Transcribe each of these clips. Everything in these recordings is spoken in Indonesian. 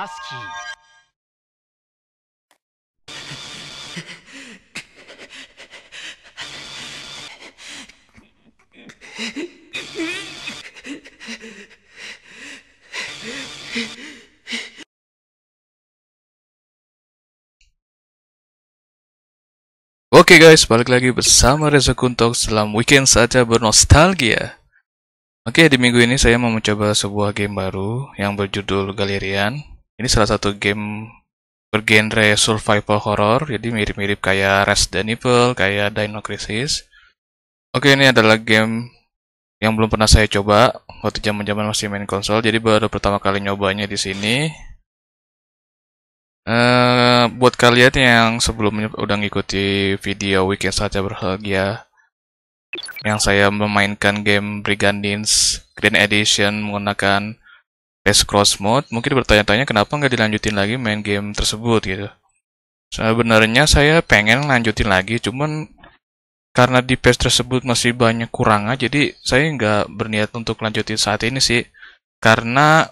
アスキー Oke guys, balik lagi bersama Reza Kuntok dalam weekend saja bernostalgia. Oke, okay, di minggu ini saya mau mencoba sebuah game baru yang berjudul Galerian. Ini salah satu game bergenre survival horror, jadi mirip-mirip kayak Resident Evil, kayak Dino Crisis. Oke, ini adalah game yang belum pernah saya coba waktu zaman jaman masih main konsol, jadi baru pertama kali nyobanya di sini. Uh, buat kalian yang sebelumnya udah ngikuti video Weekend Saja Berbahagia yang saya memainkan game Brigandines Green Edition menggunakan Let's Cross Mode, mungkin bertanya-tanya kenapa nggak dilanjutin lagi main game tersebut gitu. Sebenarnya saya pengen lanjutin lagi, cuman karena di patch tersebut masih banyak kurangnya, jadi saya nggak berniat untuk lanjutin saat ini sih. Karena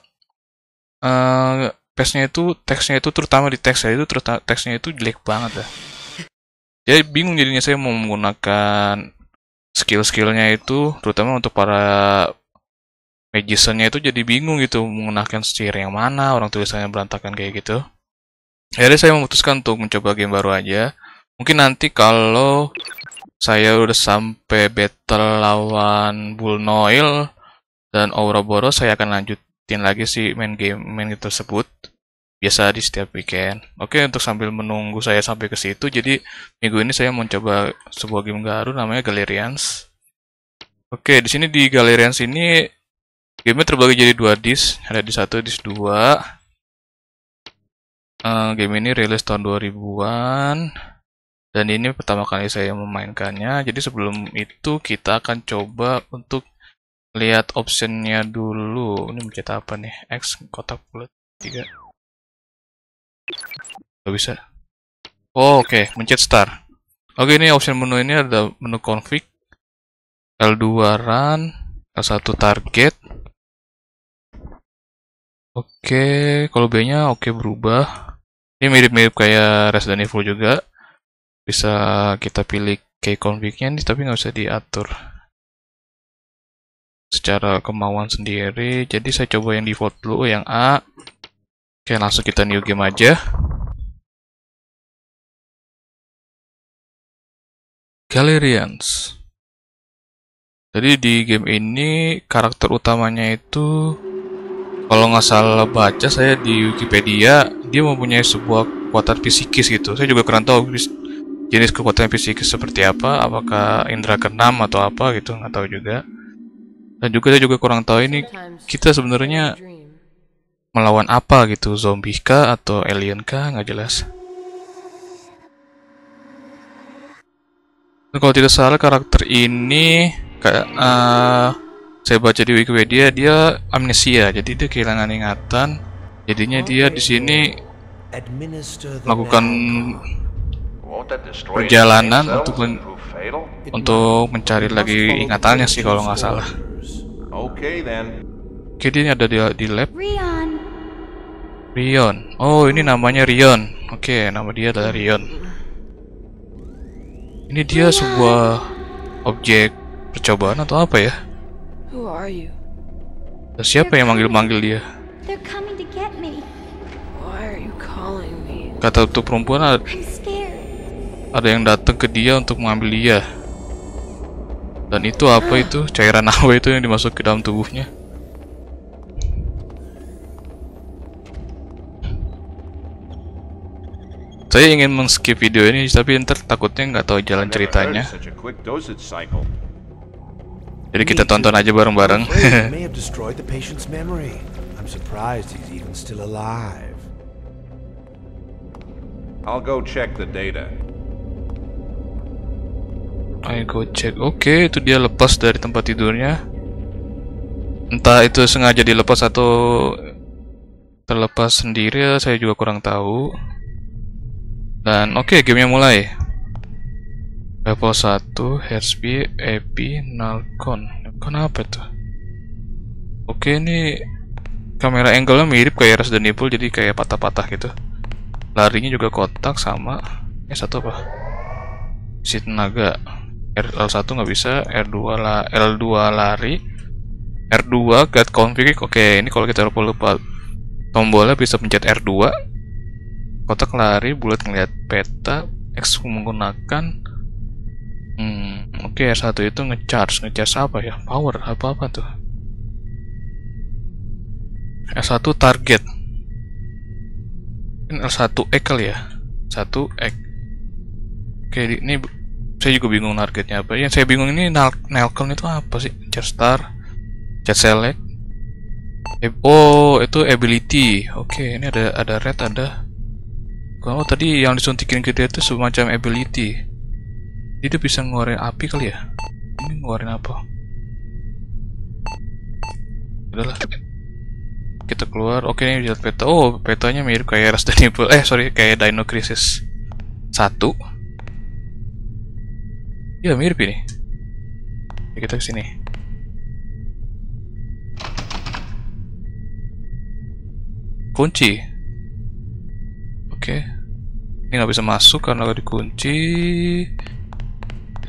uh, patchnya itu, teksnya itu terutama di teksnya itu, teksnya itu jelek banget lah. Ya. Jadi bingung jadinya saya mau menggunakan skill-skillnya itu, terutama untuk para netizennya itu jadi bingung gitu mengenakan setir yang mana orang tulisannya berantakan kayak gitu jadi saya memutuskan untuk mencoba game baru aja mungkin nanti kalau saya udah sampai battle lawan Bulnoil dan Ouroboros saya akan lanjutin lagi si main game main game tersebut biasa di setiap weekend. Oke, untuk sambil menunggu saya sampai ke situ, jadi minggu ini saya mencoba sebuah game baru namanya Galerians. Oke, di sini di Galerians ini Game terbagi jadi dua disk, ada di satu, disk dua. Uh, game ini rilis tahun 2000-an dan ini pertama kali saya memainkannya. Jadi sebelum itu kita akan coba untuk lihat optionnya dulu. Ini mencet apa nih? X kotak bulat tiga. nggak bisa. Oh, oke, okay. mencet start. Oke, okay, ini option menu ini ada menu config, L2 run, L1 target, Oke, kalau B-nya oke berubah. Ini mirip-mirip kayak Resident Evil juga. Bisa kita pilih key config-nya nih, tapi nggak usah diatur secara kemauan sendiri. Jadi saya coba yang default dulu, yang A. Oke, langsung kita new game aja. Galerians. Jadi di game ini karakter utamanya itu kalau nggak salah baca saya di Wikipedia dia mempunyai sebuah kekuatan fisikis gitu saya juga kurang tahu jenis kekuatan fisikis seperti apa apakah indera keenam atau apa gitu nggak tahu juga dan juga saya juga kurang tahu ini kita sebenarnya melawan apa gitu zombie kah atau alien kah nggak jelas dan nah, kalau tidak salah karakter ini kayak uh, saya baca di Wikipedia dia amnesia, jadi dia kehilangan ingatan. Jadinya dia di sini melakukan perjalanan untuk untuk mencari lagi ingatannya sih kalau nggak salah. Oke, okay, dia ada di, di lab. Rion. Rion. Oh, ini namanya Rion. Oke, nama dia adalah Rion. Ini dia sebuah objek percobaan atau apa ya? Who are you? Siapa yang manggil-manggil dia? Kata untuk perempuan ada, ada yang datang ke dia untuk mengambil dia. Dan itu apa itu? Cairan apa itu yang dimasuk ke dalam tubuhnya? Saya ingin men-skip video ini, tapi ntar takutnya nggak tahu jalan ceritanya. Jadi kita tonton aja bareng-bareng. I'll go check the data. I go check. Oke, okay, itu dia lepas dari tempat tidurnya. Entah itu sengaja dilepas atau terlepas sendiri, saya juga kurang tahu. Dan oke, okay, gamenya mulai. Level 1, HP Epi, Nalcon. Nalcon apa tuh? Oke, ini kamera angle-nya mirip kayak Resident Evil, jadi kayak patah-patah gitu. Larinya juga kotak sama... Eh, satu apa? Si tenaga. L1 nggak bisa, R2 la L2 lari, R2 get config. Oke, ini kalau kita lupa lupa tombolnya bisa pencet R2. Kotak lari, bulat ngeliat peta, X menggunakan Hmm, oke okay, satu itu ngecharge, ngecharge apa ya? Power apa apa tuh? L1 target. Ini L1 X ya. satu X. Oke, ini saya juga bingung targetnya apa. Yang saya bingung ini Nelcon itu apa sih? Charge star, charge select. Oh, itu ability. Oke, okay, ini ada ada red, ada. Kalau oh, tadi yang disuntikin ke dia itu semacam ability itu udah bisa ngeluarin api kali ya? Ini ngeluarin apa? Udahlah. Kita keluar. Oke, ini lihat peta. Oh, petanya mirip kayak Resident Evil. Eh, sorry, kayak Dino Crisis 1. Ya, mirip ini. Ya, kita kesini. Kunci. Oke. Ini nggak bisa masuk karena dikunci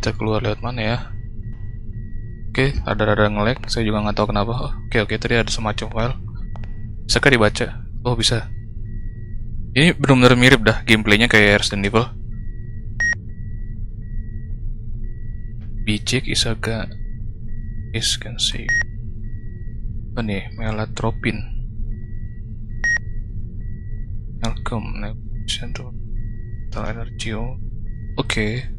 kita keluar lewat mana ya oke okay, ada rada ngelag saya juga nggak tahu kenapa oke oh, oke okay, tadi ada semacam file bisa dibaca oh bisa ini benar-benar mirip dah gameplaynya kayak Resident Evil is Isaga is can save apa nih melatropin welcome central energy oh. oke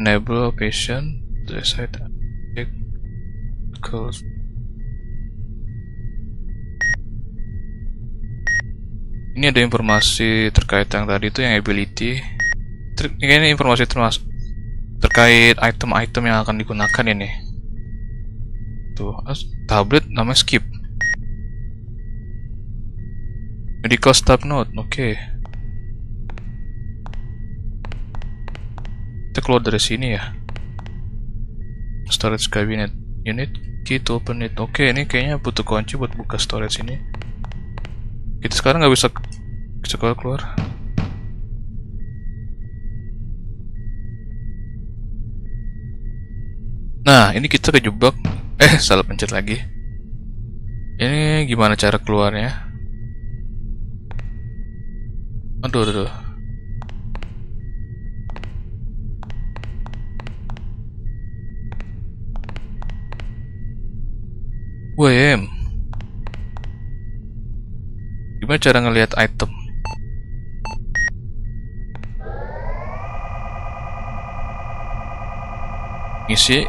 enable patient to site check calls ini ada informasi terkait yang tadi itu yang ability Ter ini informasi termas terkait item-item yang akan digunakan ini tuh tablet namanya skip medical staff note oke okay. keluar dari sini ya storage cabinet unit key to open it oke ini kayaknya butuh kunci buat buka storage ini kita sekarang nggak bisa bisa keluar keluar nah ini kita kejebak eh salah pencet lagi ini gimana cara keluarnya aduh aduh, aduh. WM Gimana cara ngelihat item? Ngisi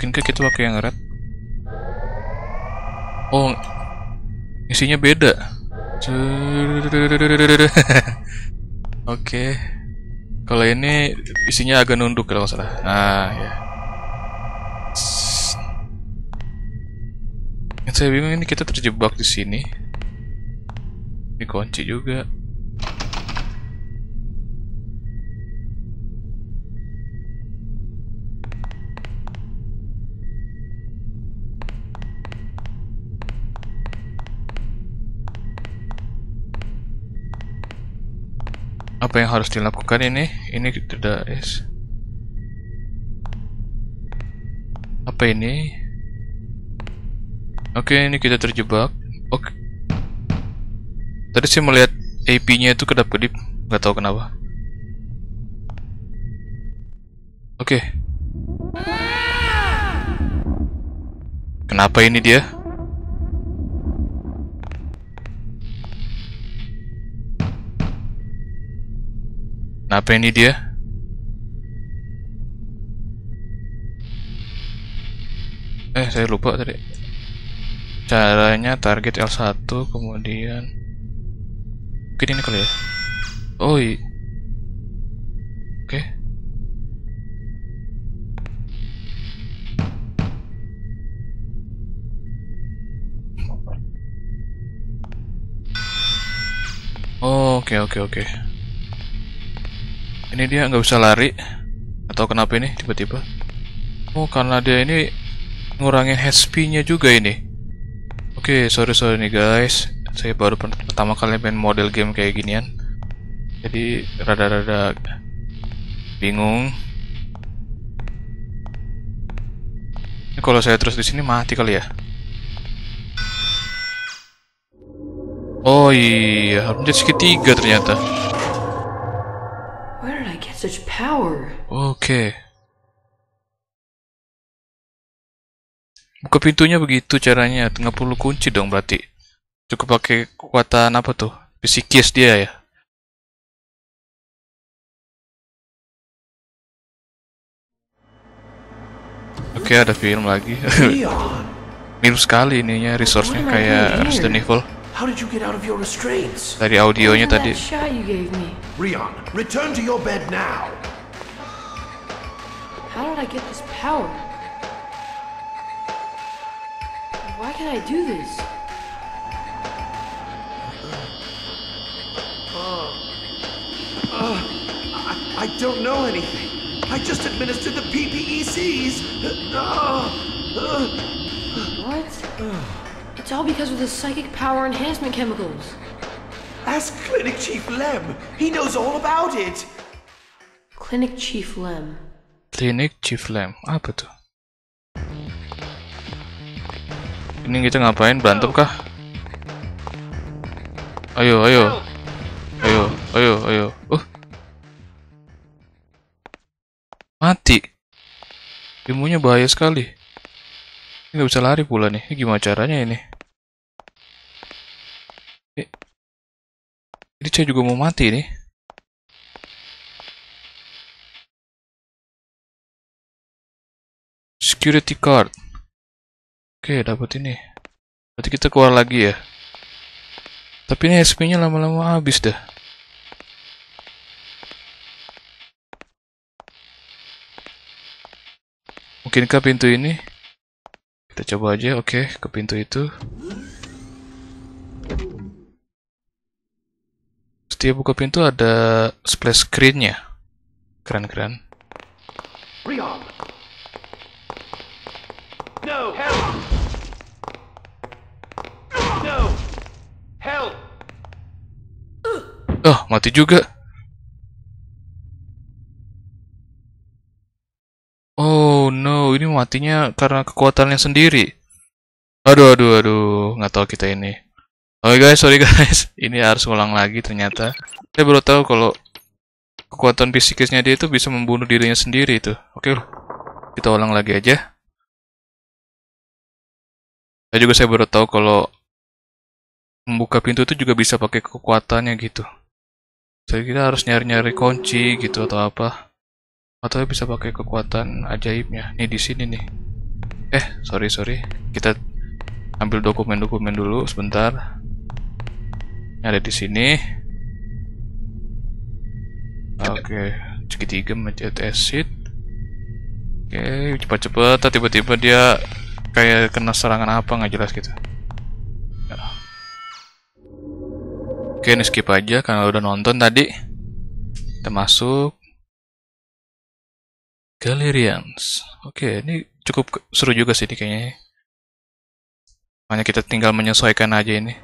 Mungkinkah kita pakai yang red? Oh Isinya beda Oke Kalau ini isinya agak nunduk kalau salah Nah ya yeah. Yang saya bingung ini kita terjebak di sini. ini kunci juga. apa yang harus dilakukan ini ini tidak is apa ini Oke, ini kita terjebak. Oke. Tadi sih melihat AP-nya itu kedap-kedip, nggak tahu kenapa. Oke. Kenapa ini dia? Kenapa ini dia? Eh, saya lupa tadi caranya target L1 kemudian mungkin ini kali ya oh oke oh, Oke oke oke. ini dia nggak bisa lari atau kenapa ini tiba-tiba? Oh karena dia ini ngurangin HP-nya juga ini. Oke, okay, sorry sorry nih guys, saya baru pertama kali main model game kayak ginian, jadi rada-rada bingung. Ini kalau saya terus di sini mati kali ya? Oh iya, harusnya segitiga ternyata. Where did I get such power? Oke. Okay. Buka pintunya begitu caranya. Nggak perlu kunci dong berarti. Cukup pakai kekuatan apa tuh? Psikis dia ya. Oke, okay, ada film lagi. Mirip sekali ininya resource-nya kayak Resident Evil. How did you get out of your restraints? Dari audionya tadi. Rion, return to your bed now. How did I get this power? Why can I do this? Oh, oh! I, I don't know anything. I just administered the PPECs. Oh, uh, oh! what? It's all because of the psychic power enhancement chemicals. Ask Clinic Chief Lem. He knows all about it. Clinic Chief Lem. Clinic Chief Lem. Apa ah, Ini kita ngapain? Berantem kah? Ayo, ayo. Ayo, ayo, ayo. Uh. Mati. Ilmunya bahaya sekali. Ini gak bisa lari pula nih. Ini gimana caranya ini? Eh. Ini saya juga mau mati nih. Security card. Oke, dapat ini. Berarti kita keluar lagi ya. Tapi ini HP-nya lama-lama habis dah. Mungkinkah pintu ini? Kita coba aja, oke, okay, ke pintu itu. Setiap buka pintu ada splash screen-nya. Keren-keren. Oh, mati juga. Oh no, ini matinya karena kekuatannya sendiri. Aduh, aduh, aduh. Nggak tahu kita ini. Oke okay guys, sorry guys. Ini harus ulang lagi ternyata. Saya baru tahu kalau kekuatan psikisnya dia itu bisa membunuh dirinya sendiri itu. Oke, okay, kita ulang lagi aja. Saya juga saya baru tahu kalau membuka pintu itu juga bisa pakai kekuatannya gitu jadi gitu. kita harus nyari-nyari kunci gitu atau apa atau bisa pakai kekuatan ajaibnya nih di sini nih eh sorry sorry kita ambil dokumen-dokumen dulu sebentar ini ada di sini oke okay. segitiga macet exit oke okay, cepat-cepat tiba-tiba dia kayak kena serangan apa nggak jelas gitu Oke, ini skip aja karena udah nonton tadi. Kita masuk. Galerians. Oke, ini cukup seru juga sih ini kayaknya. Hanya kita tinggal menyesuaikan aja ini.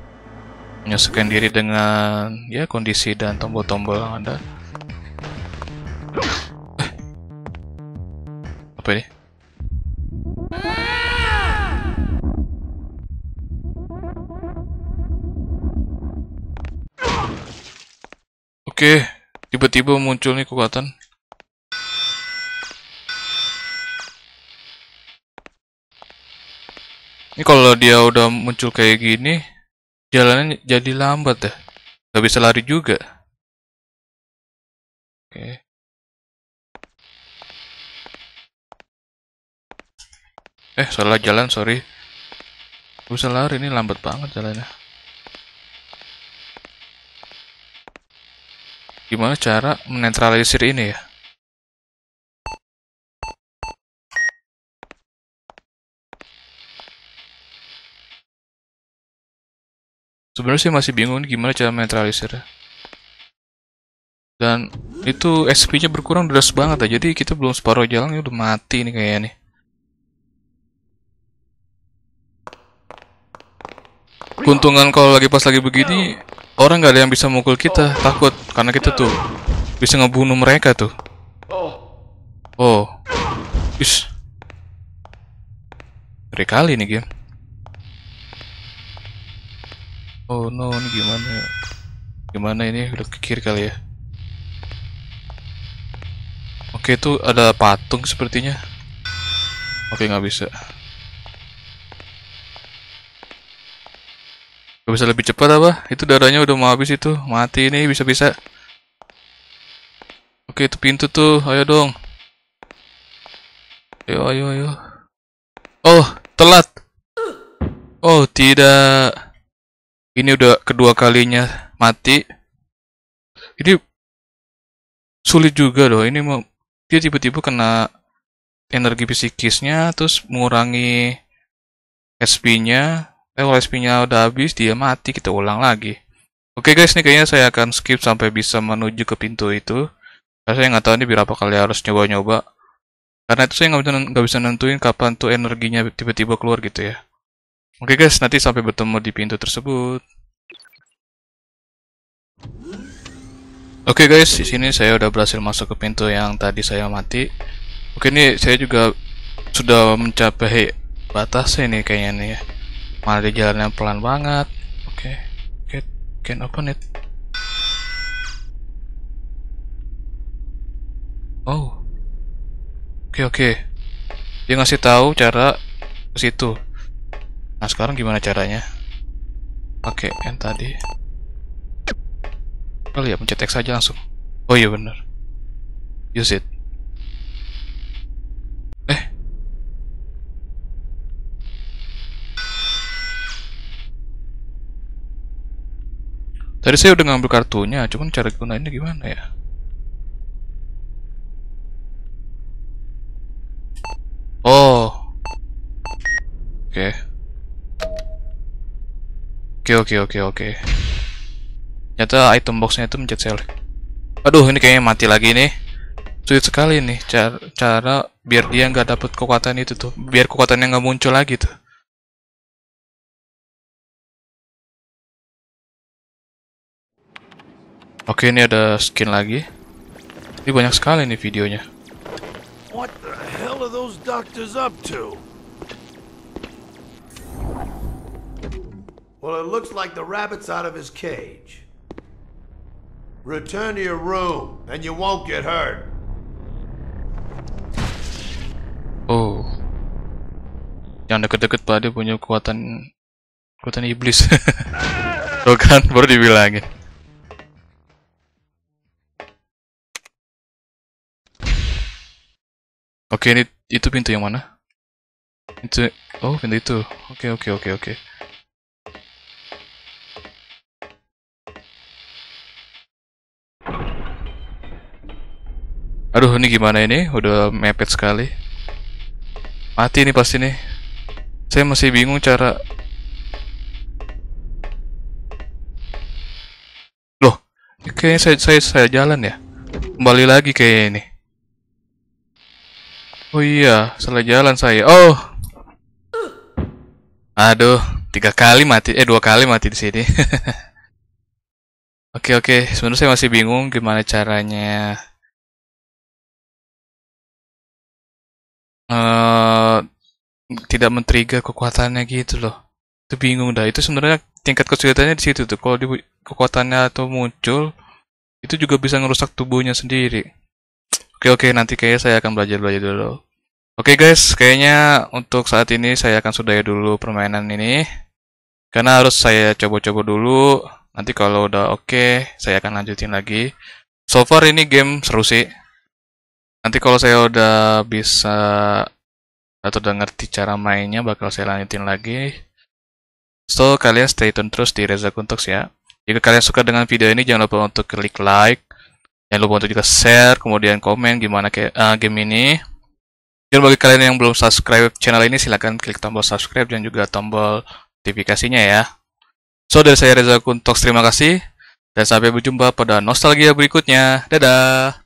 Menyesuaikan diri dengan ya kondisi dan tombol-tombol yang ada. Eh. Apa ini? Oke, tiba-tiba muncul nih kekuatan. Ini kalau dia udah muncul kayak gini, jalannya jadi lambat ya. Gak bisa lari juga. Oke. Eh, salah jalan, sorry. Gak bisa lari, ini lambat banget jalannya. Gimana cara menetralisir ini ya? Sebenarnya sih masih bingung gimana cara menetralisir. Dan itu SP-nya berkurang deras banget ya. Jadi kita belum separuh jalan udah mati nih kayaknya nih. Keuntungan kalau lagi pas lagi begini orang nggak ada yang bisa mukul kita oh. takut karena kita tuh bisa ngebunuh mereka tuh oh, oh. is dari kali nih game oh no ini gimana ya? gimana ini udah ke kiri kali ya oke itu ada patung sepertinya oke nggak bisa bisa lebih cepat apa? Itu darahnya udah mau habis itu. Mati ini bisa-bisa. Oke, itu pintu tuh. Ayo dong. Ayo, ayo, ayo. Oh, telat. Oh, tidak. Ini udah kedua kalinya mati. Ini sulit juga loh. Ini mau dia tiba-tiba kena energi psikisnya terus mengurangi SP-nya Eh, kalau SP-nya udah habis, dia mati. Kita ulang lagi. Oke okay guys, ini kayaknya saya akan skip sampai bisa menuju ke pintu itu. Karena saya nggak tahu ini berapa kali harus nyoba-nyoba. Karena itu saya nggak bisa, nentuin kapan tuh energinya tiba-tiba keluar gitu ya. Oke okay guys, nanti sampai bertemu di pintu tersebut. Oke okay guys, di sini saya udah berhasil masuk ke pintu yang tadi saya mati. Oke okay, ini saya juga sudah mencapai batasnya ini kayaknya nih ya. Mana jalan yang pelan banget. Oke. Okay. Get can open it. Oh. Oke, okay, oke. Okay. Dia ngasih tahu cara ke situ. Nah, sekarang gimana caranya? Oke, okay, yang tadi. Kali ya pencet X aja langsung. Oh iya bener. Use it. Tadi saya udah ngambil kartunya, cuman cara gunainnya gimana ya? Oh. Oke. Oke, oke, oke, oke. Ternyata item boxnya itu mencet sel. Aduh, ini kayaknya mati lagi nih. Sulit sekali nih cara, cara biar dia nggak dapat kekuatan itu tuh. Biar kekuatannya nggak muncul lagi tuh. Oke, ini ada skin lagi. Ini banyak sekali nih videonya. What the hell are those doctors up to? Well, it looks like the rabbit's out of his cage. Return to your room, and you won't get hurt. Oh. Yang deket-deket pada punya kekuatan... Kekuatan iblis. Tuh kan, baru dibilangin. Oke, ini itu pintu yang mana? Itu oh, pintu itu. Oke, oke, oke, oke. Aduh, ini gimana ini? Udah mepet sekali. Mati ini pasti nih. Saya masih bingung cara Loh, kayaknya saya saya, saya jalan ya. Kembali lagi kayak ini. Oh iya, salah jalan saya. Oh. Aduh, tiga kali mati. Eh, dua kali mati di sini. Oke, oke. Okay, okay. Sebenarnya saya masih bingung gimana caranya. Uh, tidak trigger kekuatannya gitu loh. Itu bingung dah. Itu sebenarnya tingkat kesulitannya di situ tuh. Kalau di kekuatannya atau muncul, itu juga bisa ngerusak tubuhnya sendiri. Oke oke nanti kayaknya saya akan belajar belajar dulu. Oke guys, kayaknya untuk saat ini saya akan sudahi dulu permainan ini karena harus saya coba-coba dulu. Nanti kalau udah oke, okay, saya akan lanjutin lagi. So far ini game seru sih. Nanti kalau saya udah bisa atau udah ngerti cara mainnya bakal saya lanjutin lagi. So, kalian stay tune terus di Reza Kuntux ya. Jika kalian suka dengan video ini, jangan lupa untuk klik like, Jangan lupa untuk juga share, kemudian komen gimana kayak uh, game ini. Dan bagi kalian yang belum subscribe channel ini, silahkan klik tombol subscribe dan juga tombol notifikasinya ya. So, dari saya Reza Kuntok, terima kasih. Dan sampai berjumpa pada nostalgia berikutnya. Dadah!